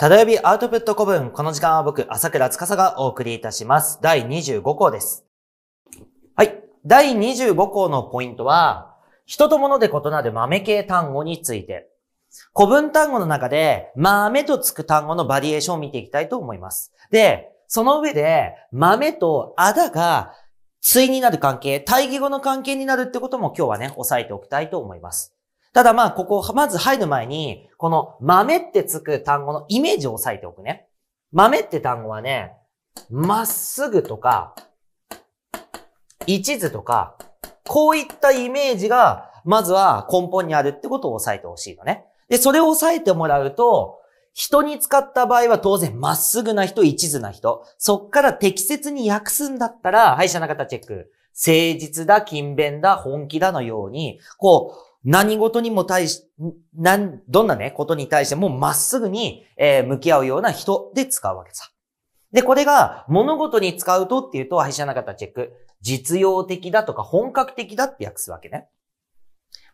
ただよびアウトプット古文、この時間は僕、朝倉司がお送りいたします。第25項です。はい。第25項のポイントは、人と物で異なる豆系単語について。古文単語の中で、豆とつく単語のバリエーションを見ていきたいと思います。で、その上で、豆とあだが対になる関係、対義語の関係になるってことも今日はね、押さえておきたいと思います。ただまあ、ここ、まず入る前に、この豆ってつく単語のイメージを押さえておくね。豆って単語はね、まっすぐとか、一途とか、こういったイメージが、まずは根本にあるってことを押さえてほしいのね。で、それを押さえてもらうと、人に使った場合は当然まっすぐな人、一途な人。そっから適切に訳すんだったら、歯医者の方チェック。誠実だ、勤勉だ、本気だのように、こう、何事にも対し、なん、どんなね、ことに対してもまっすぐに、えー、向き合うような人で使うわけさ。で、これが物事に使うとっていうと、愛止じゃなかったチェック。実用的だとか本格的だって訳すわけね。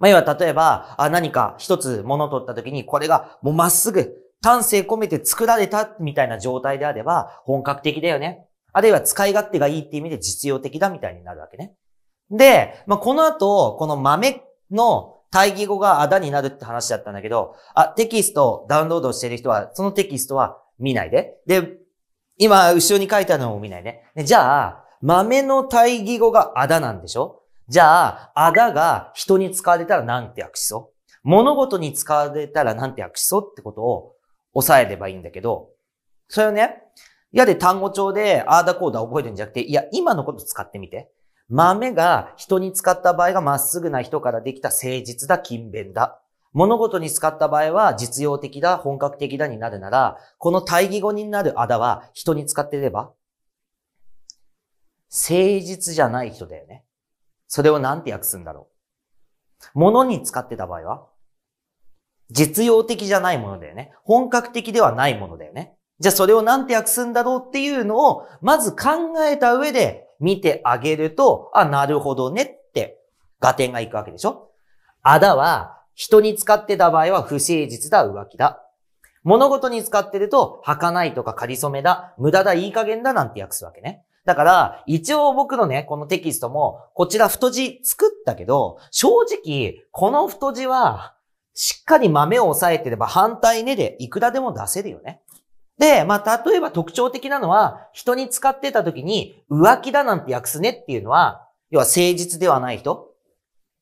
まあ、要は例えば、あ何か一つ物を取った時に、これがもうまっすぐ、丹精込めて作られたみたいな状態であれば、本格的だよね。あるいは使い勝手がいいっていう意味で実用的だみたいになるわけね。で、まあ、この後、この豆の対義語があだになるって話だったんだけど、あ、テキストをダウンロードしてる人は、そのテキストは見ないで。で、今、後ろに書いてあるのも見ないね。じゃあ、豆の対義語があだなんでしょじゃあ、あだが人に使われたらなんて訳しそう物事に使われたらなんて訳しそうってことを抑えればいいんだけど、それをね、嫌で単語帳でああだこうだ覚えてるんじゃなくて、いや、今のこと使ってみて。豆が人に使った場合がまっすぐな人からできた誠実だ、勤勉だ。物事に使った場合は実用的だ、本格的だになるなら、この対義語になるあだは人に使っていれば、誠実じゃない人だよね。それをなんて訳すんだろう。物に使ってた場合は、実用的じゃないものだよね。本格的ではないものだよね。じゃあそれをなんて訳すんだろうっていうのを、まず考えた上で、見てあげると、あ、なるほどねって合点がいくわけでしょあだは、人に使ってた場合は不誠実だ、浮気だ。物事に使ってると、儚いとか仮染めだ、無駄だ、いい加減だなんて訳すわけね。だから、一応僕のね、このテキストも、こちら太字作ったけど、正直、この太字は、しっかり豆を押さえてれば反対ねでいくらでも出せるよね。で、まあ、例えば特徴的なのは、人に使ってた時に、浮気だなんて訳すねっていうのは、要は誠実ではない人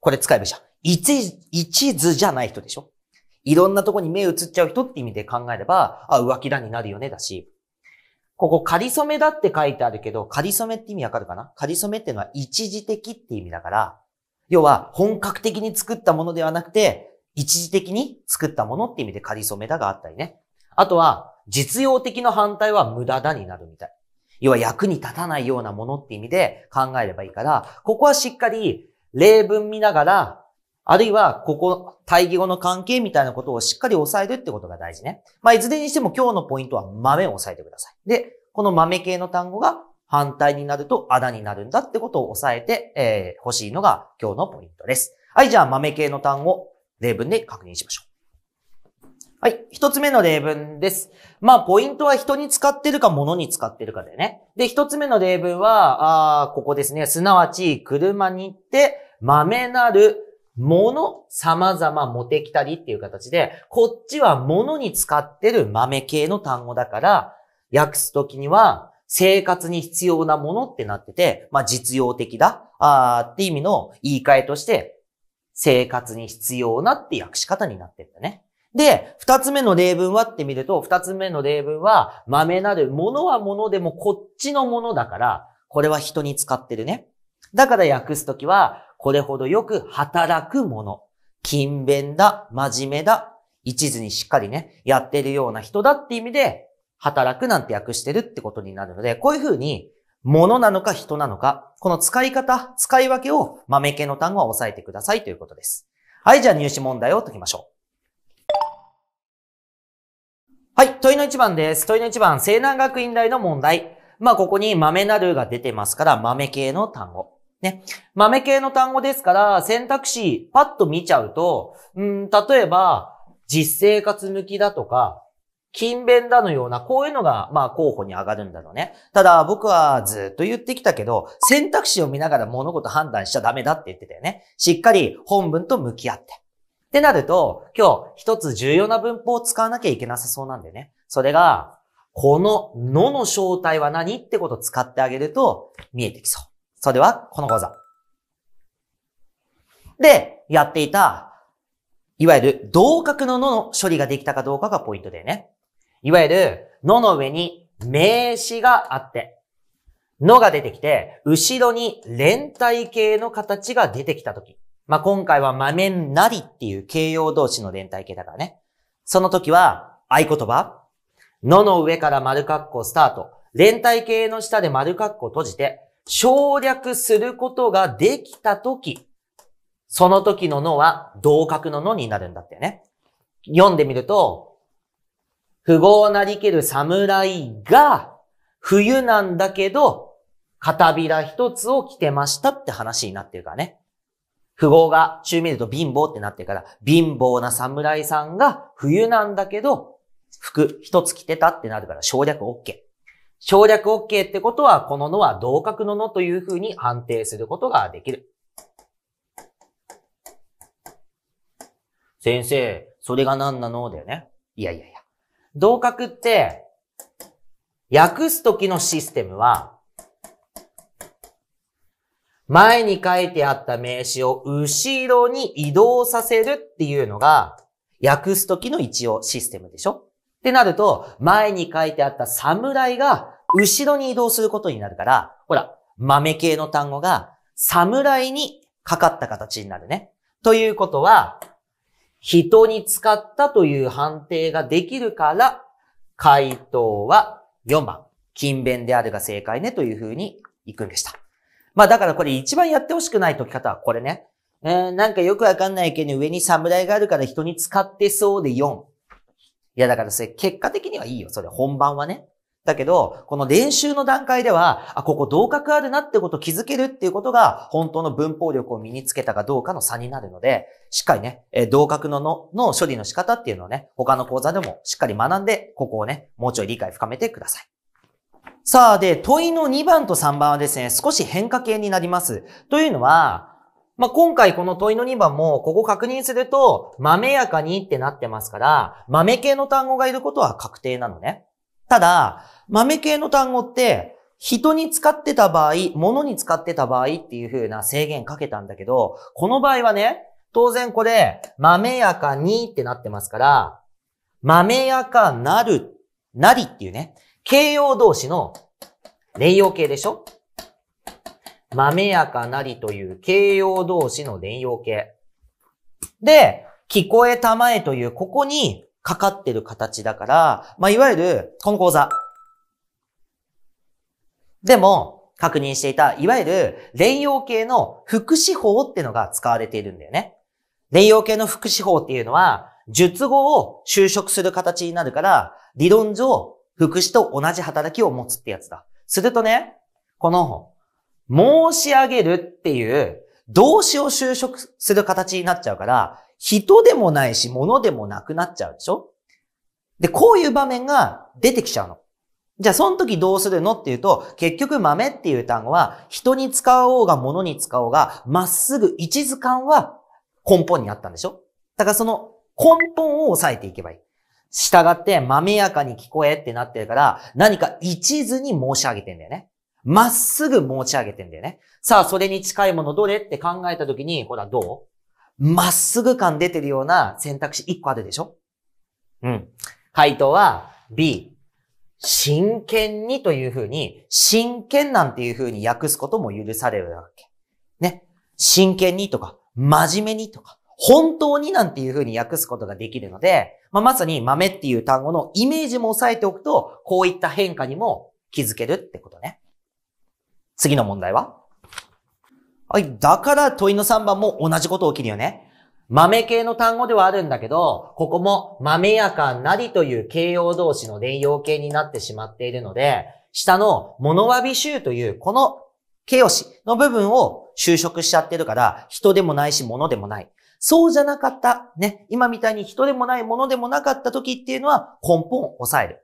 これ使えばいまじゃん。一、一じゃない人でしょいろんなとこに目移っちゃう人って意味で考えれば、あ、浮気だになるよねだし、ここ、仮染めだって書いてあるけど、仮染めって意味わかるかな仮染めっていうのは一時的って意味だから、要は本格的に作ったものではなくて、一時的に作ったものって意味で仮染めだがあったりね。あとは、実用的の反対は無駄だになるみたい。要は役に立たないようなものって意味で考えればいいから、ここはしっかり例文見ながら、あるいは、ここ、対義語の関係みたいなことをしっかり押さえるってことが大事ね。まあ、いずれにしても今日のポイントは豆を押さえてください。で、この豆系の単語が反対になるとあだになるんだってことを押さえて、えー、欲しいのが今日のポイントです。はい、じゃあ豆系の単語、例文で確認しましょう。はい。一つ目の例文です。まあ、ポイントは人に使ってるか物に使ってるかだよね。で、一つ目の例文は、あここですね。すなわち、車に行って、豆なる、もの、様々持てきたりっていう形で、こっちは物に使ってる豆系の単語だから、訳すときには、生活に必要なものってなってて、まあ実用的だ、あって意味の言い換えとして、生活に必要なって訳し方になってるんだね。で、二つ目の例文はって見ると、二つ目の例文は、豆なる、ものはものでもこっちのものだから、これは人に使ってるね。だから訳すときは、これほどよく働くもの。勤勉だ、真面目だ、一途にしっかりね、やってるような人だって意味で、働くなんて訳してるってことになるので、こういうふうに、物なのか人なのか、この使い方、使い分けを豆系の単語は押さえてくださいということです。はい、じゃあ入試問題を解きましょう。はい、問いの1番です。問いの1番、西南学院大の問題。まあ、ここに豆なるが出てますから、豆系の単語。ね。豆系の単語ですから、選択肢、パッと見ちゃうと、うん、例えば、実生活向きだとか、勤勉だのような、こういうのが、まあ、候補に上がるんだろうね。ただ、僕はずっと言ってきたけど、選択肢を見ながら物事判断しちゃダメだって言ってたよね。しっかり本文と向き合って。ってなると、今日一つ重要な文法を使わなきゃいけなさそうなんでね。それが、こののの正体は何ってことを使ってあげると見えてきそう。それはこの講座。で、やっていた、いわゆる同格ののの処理ができたかどうかがポイントだよね。いわゆる、のの上に名詞があって、のが出てきて、後ろに連帯形の形が出てきたとき。まあ、今回はまめんなりっていう形容動詞の連帯形だからね。その時は、合言葉、のの上から丸括弧スタート、連帯形の下で丸括弧閉じて、省略することができた時、その時ののは同格ののになるんだってね。読んでみると、不合なりける侍が、冬なんだけど、片びら一つを着てましたって話になってるからね。富豪が中見ると貧乏ってなってから、貧乏な侍さんが冬なんだけど、服一つ着てたってなるから省略 OK。省略 OK ってことは、こののは同格ののというふうに判定することができる。先生、それが何なのだよね。いやいやいや。同格って、訳すときのシステムは、前に書いてあった名詞を後ろに移動させるっていうのが、訳すときの一応システムでしょってなると、前に書いてあった侍が後ろに移動することになるから、ほら、豆系の単語が侍にかかった形になるね。ということは、人に使ったという判定ができるから、回答は4番、勤勉であるが正解ねというふうに行くんでした。まあだからこれ一番やってほしくない解き方はこれね。えー、なんかよくわかんないけど上に侍があるから人に使ってそうで4。いやだからそれ結果的にはいいよ。それ本番はね。だけど、この練習の段階では、あ、ここ同格あるなってこと気づけるっていうことが、本当の文法力を身につけたかどうかの差になるので、しっかりね、え同格ののの処理の仕方っていうのをね、他の講座でもしっかり学んで、ここをね、もうちょい理解深めてください。さあ、で、問いの2番と3番はですね、少し変化形になります。というのは、まあ、今回この問いの2番も、ここ確認すると、豆やかにってなってますから、豆系の単語がいることは確定なのね。ただ、豆系の単語って、人に使ってた場合、物に使ってた場合っていう風な制限かけたんだけど、この場合はね、当然これ、豆やかにってなってますから、豆やかなる、なりっていうね、形容動詞の連用形でしょ豆やかなりという形容動詞の連用形。で、聞こえたまえという、ここにかかってる形だから、まあ、いわゆる、この講座。でも、確認していた、いわゆる、連用形の副詞法ってのが使われているんだよね。連用形の副詞法っていうのは、述語を就職する形になるから、理論上、副詞と同じ働きを持つってやつだ。するとね、この、申し上げるっていう動詞を就職する形になっちゃうから、人でもないし物でもなくなっちゃうでしょで、こういう場面が出てきちゃうの。じゃあ、その時どうするのっていうと、結局豆っていう単語は、人に使おうが物に使おうが、まっすぐ一図感は根本にあったんでしょだからその根本を抑えていけばいい。従ってまめやかに聞こえってなってるから、何か一途に申し上げてんだよね。まっすぐ申し上げてんだよね。さあ、それに近いものどれって考えたときに、ほら、どうまっすぐ感出てるような選択肢一個あるでしょうん。回答は B。真剣にというふうに、真剣なんていうふうに訳すことも許されるわけ。ね。真剣にとか、真面目にとか、本当になんていうふうに訳すことができるので、まあ、まさに豆っていう単語のイメージも押さえておくと、こういった変化にも気づけるってことね。次の問題ははい。だから問いの3番も同じこと起きるよね。豆系の単語ではあるんだけど、ここも豆やかなりという形容動詞の連用形になってしまっているので、下の物詫び集というこの形容詞の部分を就職しちゃってるから、人でもないし物でもない。そうじゃなかった、ね、今みたいに人でもないものでもなかった時っていうのは根本を抑える。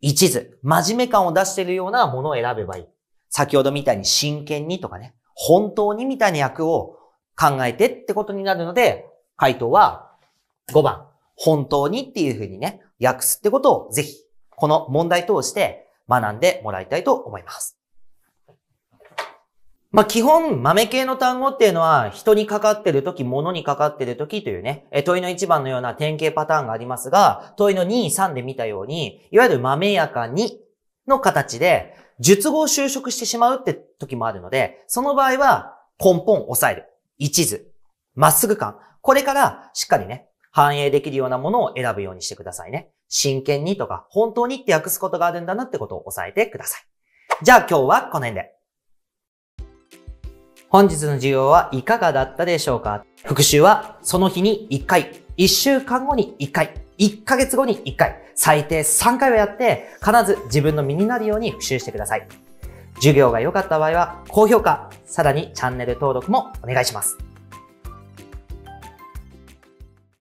一途、真面目感を出しているようなものを選べばいい。先ほどみたいに真剣にとかね、本当にみたいな役を考えてってことになるので、回答は5番、本当にっていうふうにね、訳すってことをぜひ、この問題通して学んでもらいたいと思います。まあ、基本、豆系の単語っていうのは、人にかかってる時、物にかかってる時というね、問いの1番のような典型パターンがありますが、問いの2、3で見たように、いわゆる豆やかにの形で、述語を修飾してしまうって時もあるので、その場合は、根本抑える。一図。まっすぐ感。これから、しっかりね、反映できるようなものを選ぶようにしてくださいね。真剣にとか、本当にって訳すことがあるんだなってことを押さえてください。じゃあ今日はこの辺で。本日の授業はいかがだったでしょうか復習はその日に1回、1週間後に1回、1ヶ月後に1回、最低3回はやって、必ず自分の身になるように復習してください。授業が良かった場合は、高評価、さらにチャンネル登録もお願いします。